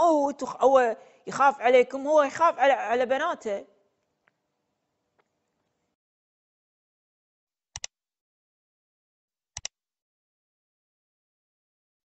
او هو يخاف عليكم هو يخاف على على بناته